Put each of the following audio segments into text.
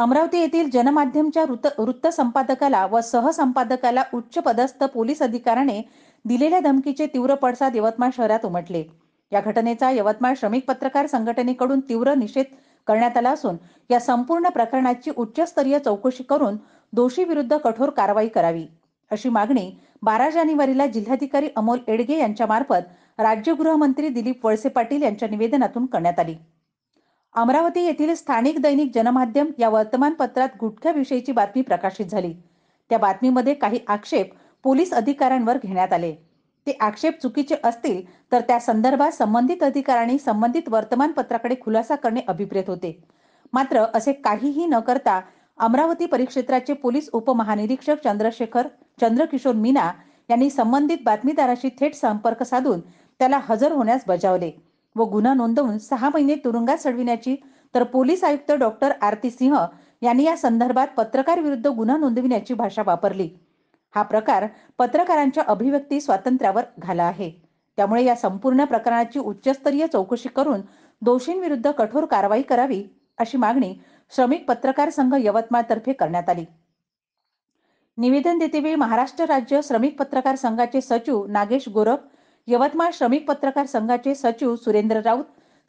अमरावती येथील जनमाध्यमच्या वृत्त वृत्तसंपादकाला व सहसंपादकाला उच्च पदस्थ पोलीस अधिकाऱ्याने दिलेल्या धमकीचे तीव्र पडसाद यवतमाळ शहरात उमटले या घटनेचा यवतमाळ श्रमिक पत्रकार संघटनेकडून तीव्र निषेध करण्यात आला असून या संपूर्ण प्रकरणाची उच्चस्तरीय चौकशी करून दोषी विरुद्ध कठोर कारवाई करावी अशी मागणी बारा जानेवारीला जिल्हाधिकारी अमोल एडगे यांच्यामार्फत राज्य गृहमंत्री दिलीप वळसे पाटील यांच्या निवेदनातून करण्यात आली अमरावती येथील स्थानिक दैनिक जनमाध्यम या वर्तमानपत्रात गुटख्याविषयीची बातमी प्रकाशित झाली त्या बातमीमध्ये काही आक्षेप पोलीस अधिकाऱ्यांवर घेण्यात आले ते आक्षेप चुकीचे असतील तर त्या संदर्भात संबंधित अधिकाऱ्यांनी संबंधित वर्तमानपत्राकडे खुलासा करणे अभिप्रेत होते मात्र असे काहीही न करता अमरावती परिक्षेत्राचे पोलीस उपमहानिरीक्षक चंद्रशेखर चंद्रकिशोर मीना यांनी संबंधित बातमीदाराशी थेट संपर्क साधून त्याला हजर होण्यास बजावले व गुन्हा नोंदवून सहा महिने तुरुंगात सडविण्याची तर पोलीस आयुक्त डॉक्टर आरती सिंह यांनी या संदर्भात पत्रकार विरुद्ध गुन्हा नोंदविण्याची भाषा वापरली हा प्रकार पत्रकारांच्या अभिव्यक्ती स्वातंत्र्यावर घाला आहे त्यामुळे या संपूर्ण प्रकरणाची उच्चस्तरीय चौकशी करून दोषींविरुद्ध कठोर कारवाई करावी अशी मागणी श्रमिक पत्रकार संघ यवतमाळतर्फे करण्यात आली निवेदन देतेवेळी महाराष्ट्र राज्य श्रमिक पत्रकार संघाचे सचिव नागेश गोरख यवतमाळ श्रमिक पत्रकार संघाचे सचिव सुरेंद्र राऊत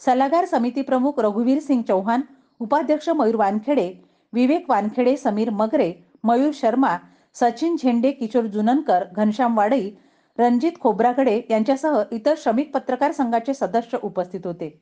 सल्लागार समिती प्रमुख रघुवीर सिंग चौहान उपाध्यक्ष मयूर वानखेडे विवेक वानखेडे समीर मगरे मयूर शर्मा सचिन झेंडे किशोर जुननकर घनश्याम वाडई रणजित खोब्रागडे यांच्यासह इतर श्रमिक पत्रकार संघाचे सदस्य उपस्थित होते